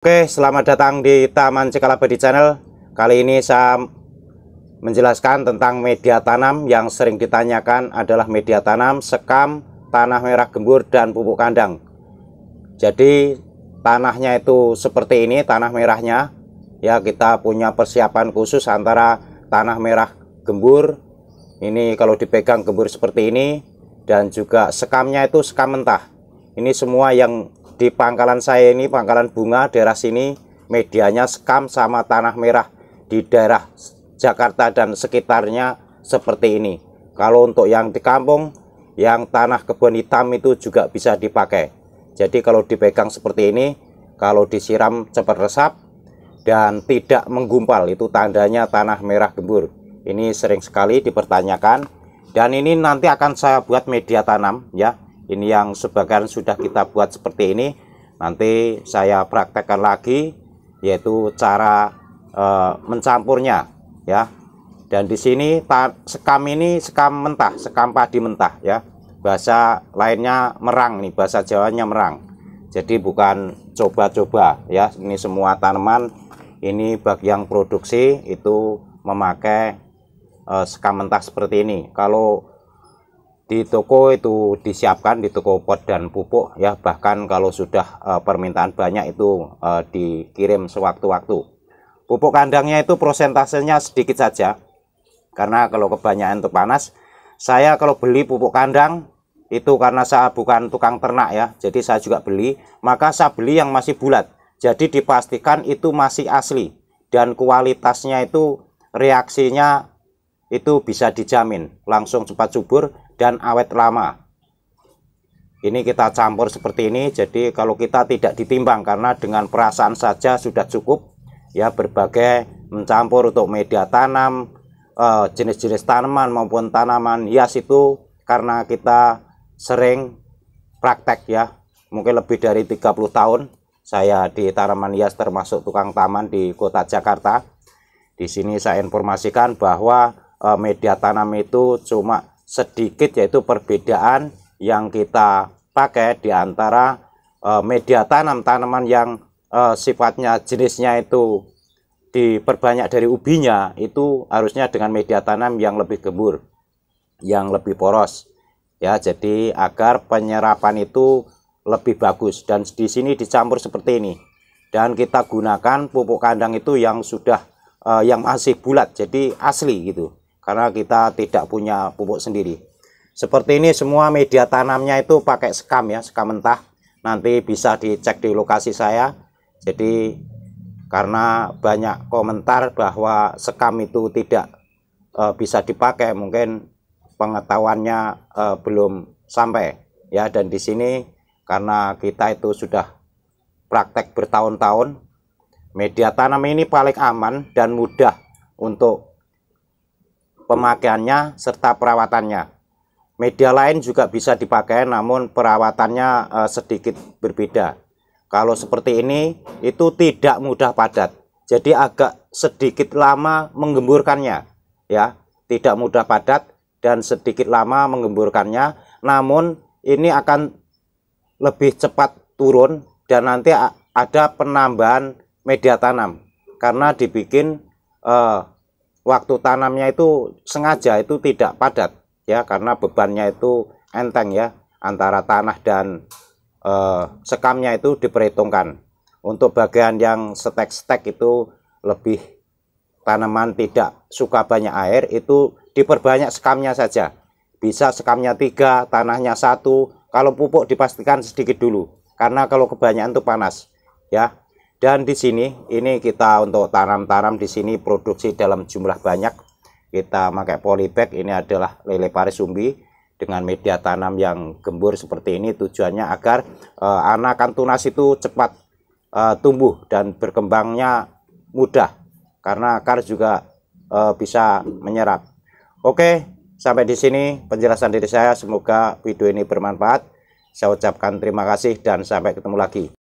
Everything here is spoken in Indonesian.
Oke, selamat datang di Taman Cikalabadi Channel. Kali ini saya menjelaskan tentang media tanam yang sering ditanyakan adalah media tanam sekam, tanah merah gembur dan pupuk kandang. Jadi, tanahnya itu seperti ini, tanah merahnya. Ya, kita punya persiapan khusus antara tanah merah gembur. Ini kalau dipegang gembur seperti ini dan juga sekamnya itu sekam mentah. Ini semua yang di pangkalan saya ini pangkalan bunga daerah sini medianya sekam sama tanah merah di daerah Jakarta dan sekitarnya seperti ini kalau untuk yang di kampung yang tanah kebun hitam itu juga bisa dipakai jadi kalau dipegang seperti ini kalau disiram cepat resap dan tidak menggumpal itu tandanya tanah merah gembur ini sering sekali dipertanyakan dan ini nanti akan saya buat media tanam ya ini yang sebagian sudah kita buat seperti ini nanti saya praktekkan lagi yaitu cara e, mencampurnya ya dan di sini sekam ini sekam mentah sekam padi mentah ya bahasa lainnya merang nih bahasa Jawanya merang jadi bukan coba-coba ya ini semua tanaman ini bagi yang produksi itu memakai e, sekam mentah seperti ini kalau di toko itu disiapkan di toko pot dan pupuk ya bahkan kalau sudah e, permintaan banyak itu e, dikirim sewaktu-waktu pupuk kandangnya itu prosentasenya sedikit saja karena kalau kebanyakan untuk panas saya kalau beli pupuk kandang itu karena saya bukan tukang ternak ya jadi saya juga beli maka saya beli yang masih bulat jadi dipastikan itu masih asli dan kualitasnya itu reaksinya itu bisa dijamin langsung cepat subur dan awet lama ini kita campur seperti ini jadi kalau kita tidak ditimbang karena dengan perasaan saja sudah cukup ya berbagai mencampur untuk media tanam eh, jenis-jenis tanaman maupun tanaman hias itu karena kita sering praktek ya mungkin lebih dari 30 tahun saya di tanaman hias termasuk tukang taman di kota Jakarta di sini saya informasikan bahwa eh, media tanam itu cuma sedikit yaitu perbedaan yang kita pakai di antara uh, media tanam tanaman yang uh, sifatnya jenisnya itu diperbanyak dari ubinya itu harusnya dengan media tanam yang lebih gembur, yang lebih poros. Ya, jadi agar penyerapan itu lebih bagus dan di sini dicampur seperti ini. Dan kita gunakan pupuk kandang itu yang sudah uh, yang masih bulat, jadi asli gitu karena kita tidak punya pupuk sendiri seperti ini semua media tanamnya itu pakai sekam ya sekam mentah nanti bisa dicek di lokasi saya jadi karena banyak komentar bahwa sekam itu tidak e, bisa dipakai mungkin pengetahuannya e, belum sampai ya dan di sini karena kita itu sudah praktek bertahun-tahun media tanam ini paling aman dan mudah untuk pemakaiannya serta perawatannya. Media lain juga bisa dipakai namun perawatannya eh, sedikit berbeda. Kalau seperti ini itu tidak mudah padat. Jadi agak sedikit lama menggemburkannya ya, tidak mudah padat dan sedikit lama menggemburkannya. Namun ini akan lebih cepat turun dan nanti ada penambahan media tanam karena dibikin eh, waktu tanamnya itu sengaja itu tidak padat ya karena bebannya itu enteng ya antara tanah dan eh, sekamnya itu diperhitungkan untuk bagian yang stek-stek itu lebih tanaman tidak suka banyak air itu diperbanyak sekamnya saja bisa sekamnya tiga tanahnya satu kalau pupuk dipastikan sedikit dulu karena kalau kebanyakan itu panas ya dan di sini ini kita untuk tanam-tanam di sini produksi dalam jumlah banyak. Kita pakai polybag ini adalah lele paris umbi dengan media tanam yang gembur seperti ini tujuannya agar uh, anak kantunas itu cepat uh, tumbuh dan berkembangnya mudah karena akar juga uh, bisa menyerap. Oke, sampai di sini penjelasan dari saya. Semoga video ini bermanfaat. Saya ucapkan terima kasih dan sampai ketemu lagi.